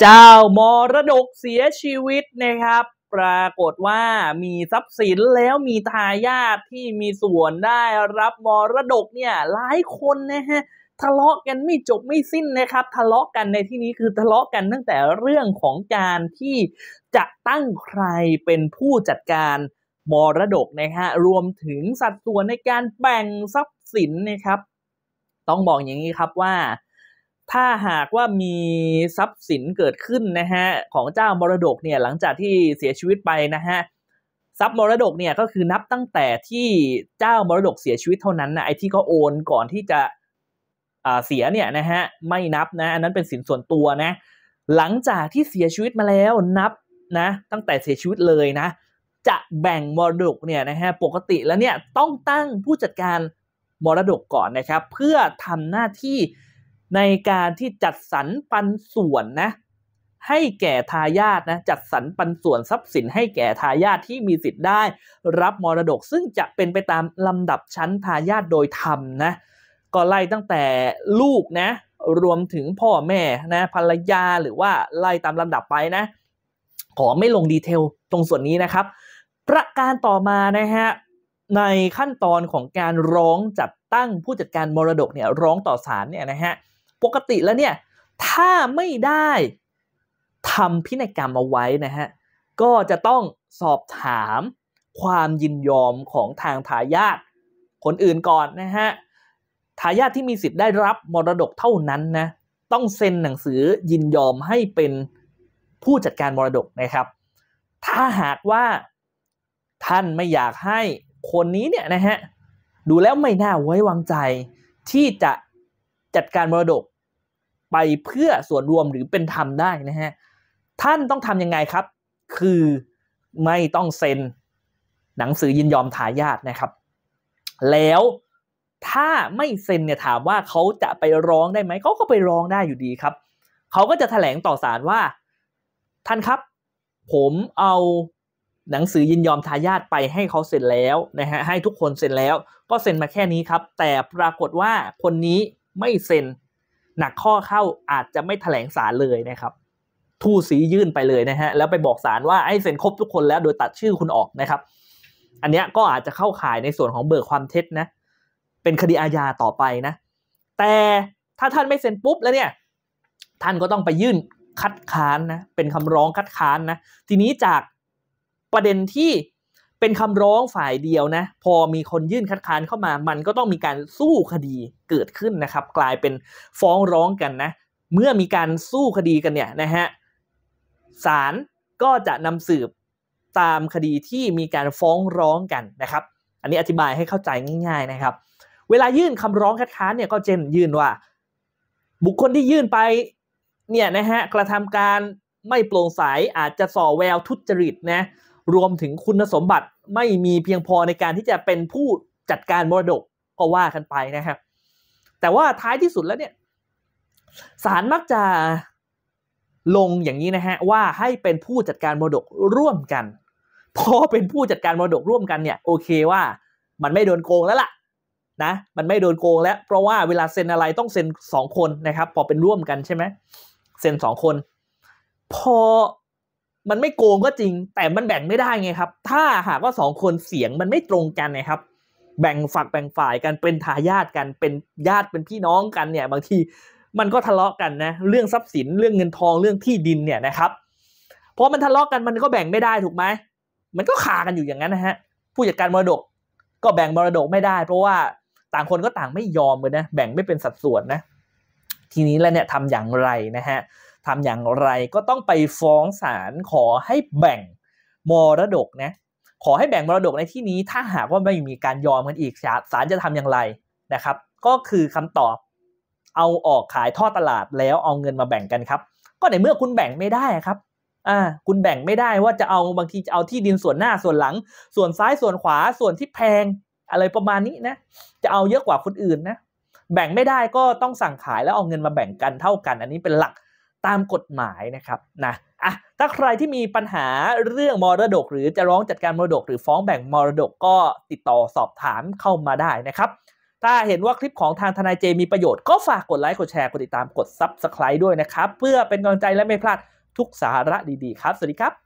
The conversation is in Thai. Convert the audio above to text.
เจ้ามรดกเสียชีวิตนะครับ ปรากฏว่ามีทรัพย์สินแล้วมีทายาทที่มีส่วนได้รับมรดกเนี่ย หลายคนนะฮะทะเลาะกันไม่จบไม่สิ้นนะครับ ทะเลาะกันในที่นี้คือทะเลาะกันตั้งแต่เรื่องของการที่จะตั้งใครเป็นผู้จัดการมรดกนะฮะรวมถึงสัดส่วนในการแบ่งทรัพย์สินนะครับ ต้องบอกอย่างนี้ครับว่าถ้าหากว่ามีทรัพย์สินเกิดขึ้นนะฮะของเจ้ามรดกเนี่ยหลังจากที่เสียชีวิตไปนะฮะทรัพย์มรดกเนี่ยก็คือนับตั้งแต่ที่เจ้ามรดกเสียชีวิตเท่านั้นนะไอ้ที่เขาโอนก่อนที่จะเสียเนี่ยนะฮะไม่นับนะอันนั้นเป็นสินส่วนตัวนะหลังจากที่เสียชีวิตมาแล้วนับนะตั้งแต่เสียชีวิตเลยนะจะแบ่งมรดกเนี่ยนะฮะปกติแล้วเนี่ยต้องตั้งผู้จัดการมรดกก่อนนะครับ เพื่อทำหน้าที่ในการที่จัดสรรปันส่วนนะ ให้แก่ทายาทนะจัดสรรปันส่วนทรัพย์สินให้แก่ทายาทที่มีสิทธิ์ได้ รับมรดกซึ่งจะเป็นไปตามลำดับชั้นทายาทโดยธรรมนะก็ไล่ตั้งแต่ลูกนะ รวมถึงพ่อแม่นะภรรยาหรือว่าไล่ตามลำดับไปนะ ขอไม่ลงดีเทล ตรงส่วนนี้นะครับ ประการต่อมานะฮะในขั้นตอนของการร้องจัดตั้งผู้จัดการมรดกเนี่ย ร้องต่อศาลเนี่ยนะฮะปกติแล้วเนี่ยถ้าไม่ได้ทำพินัยกรรมเอาไว้นะฮะก็จะต้องสอบถามความยินยอมของทางทายาทคนอื่นก่อนนะฮะทายาทที่มีสิทธิ์ได้รับมรดกเท่านั้นนะ ต้องเซ็นหนังสือยินยอมให้เป็นผู้จัดการมรดกนะครับ ถ้าหากว่าท่านไม่อยากให้คนนี้เนี่ยนะฮะดูแล้วไม่น่าไว้วางใจที่จะจัดการมรดกไปเพื่อส่วนรวมหรือเป็นธรรมได้นะฮะ ท่านต้องทำยังไงครับ คือไม่ต้องเซ็นหนังสือยินยอมทายาทนะครับ แล้วถ้าไม่เซ็นเนี่ยถามว่าเขาจะไปร้องได้ไหม เขาก็ไปร้องได้อยู่ดีครับ เขาก็จะถแถลงต่อศาลว่า ท่านครับผมเอาหนังสือยินยอมทายาทไปให้เขาเซ็นแล้วนะฮะให้ทุกคนเซ็นแล้ว ก็เซ็นมาแค่นี้ครับ แต่ปรากฏว่าคนนี้ไม่เซ็นหนักข้อเข้าอาจจะไม่แถลงสารเลยนะครับทูสียื่นไปเลยนะฮะแล้วไปบอกสารว่าให้เซ็นครบทุกคนแล้ว โดยตัดชื่อคุณออกนะครับ อันนี้ก็อาจจะเข้าข่ายในส่วนของเบิกความเท็จนะ เป็นคดีอาญาต่อไปนะ แต่ถ้าท่านไม่เซ็นปุ๊บแล้วเนี่ยท่านก็ต้องไปยื่นคัดค้านนะ เป็นคำร้องคัดค้านนะ ทีนี้จากประเด็นที่เป็นคำร้องฝ่ายเดียวนะ พอมีคนยื่นคัดค้านเข้ามา มันก็ต้องมีการสู้คดีเกิดขึ้นนะครับ กลายเป็นฟ้องร้องกันนะ เมื่อมีการสู้คดีกันเนี่ยนะฮะศาลก็จะนำสืบตามคดีที่มีการฟ้องร้องกันนะครับ อันนี้อธิบายให้เข้าใจง่าย ๆนะครับ เวลายื่นคำร้องคัดค้าน เนี่ยก็เจนยื่นว่า บุคคลที่ยื่นไปเนี่ยนะฮะ กระทำการไม่โปร่งใสอาจจะส่อแววทุจริตนะรวมถึงคุณสมบัติไม่มีเพียงพอในการที่จะเป็นผู้จัดการมรดกก็ว่ากันไปนะครับแต่ว่าท้ายที่สุดแล้วเนี่ยศาลมักจะลงอย่างนี้นะฮะ ว่าให้เป็นผู้จัดการมรดกร่วมกัน พอเป็นผู้จัดการมรดกร่วมกันเนี่ยโอเคว่า มันไม่โดนโกงแล้วล่ะ นะ มันไม่โดนโกงแล้วเพราะว่าเวลาเซ็นอะไรต้องเซ็นสองคนนะครับ พอเป็นร่วมกันใช่ไหมเซ็นสองคน พอมันไม่โกงก็จริง แต่มันแบ่งไม่ได้ไงครับ ถ้าหากว่าสองคนเสียงมันไม่ตรงกันนะครับ แบ่งฝักแบ่งฝ่ายกันเป็นทายาทกันเป็นญาติเป็นพี่น้องกันเนี่ย บางทีมันก็ทะเลาะกันนะ เรื่องทรัพย์สินเรื่องเงินทองเรื่องที่ดินเนี่ยนะครับเพราะมันทะเลาะกันมันก็แบ่งไม่ได้ถูกไหมมันก็ขากันอยู่อย่างนั้นนะฮะผู้จัดการมรดกก็แบ่งมรดกไม่ได้ เพราะว่าต่างคนก็ต่างไม่ยอมเลยนะแบ่งไม่เป็นสัดส่วนนะ ทีนี้แล้วเนี่ยทำอย่างไรนะฮะทำอย่างไรก็ต้องไปฟ้องศาลขอให้แบ่งมรดกนะขอให้แบ่งมรดกในที่นี้ถ้าหากว่าไม่มีการยอมกันอีกศาลจะทำอย่างไรนะครับ ก็คือคำตอบ เอาออกขายท่อตลาดแล้วเอาเงินมาแบ่งกันครับ ก็ในเมื่อคุณแบ่งไม่ได้ครับ อ่า คุณแบ่งไม่ได้ว่าจะเอาบางทีจะเอาที่ดินส่วนหน้าส่วนหลัง ส่วนซ้ายส่วนขวาส่วนที่แพงอะไรประมาณนี้นะจะเอาเยอะกว่าคนอื่นนะแบ่งไม่ได้ก็ต้องสั่งขายแล้วเอาเงินมาแบ่งกันเท่ากันอันนี้เป็นหลักตามกฎหมายนะครับนะอ่ะถ้าใครที่มีปัญหาเรื่องมรดกหรือจะร้องจัดการมรดกหรือฟ้องแบ่งมรดกก็ติดต่อสอบถามเข้ามาได้นะครับ ถ้าเห็นว่าคลิปของทางทนายเจมีประโยชน์ก็ฝากกดไลค์กดแชร์ กดติดตามกดซับสไคร b e ด้วยนะครับ เพื่อเป็นกำลังใจและไม่พลาดทุกสาระดีๆครับ สวัสดีครับ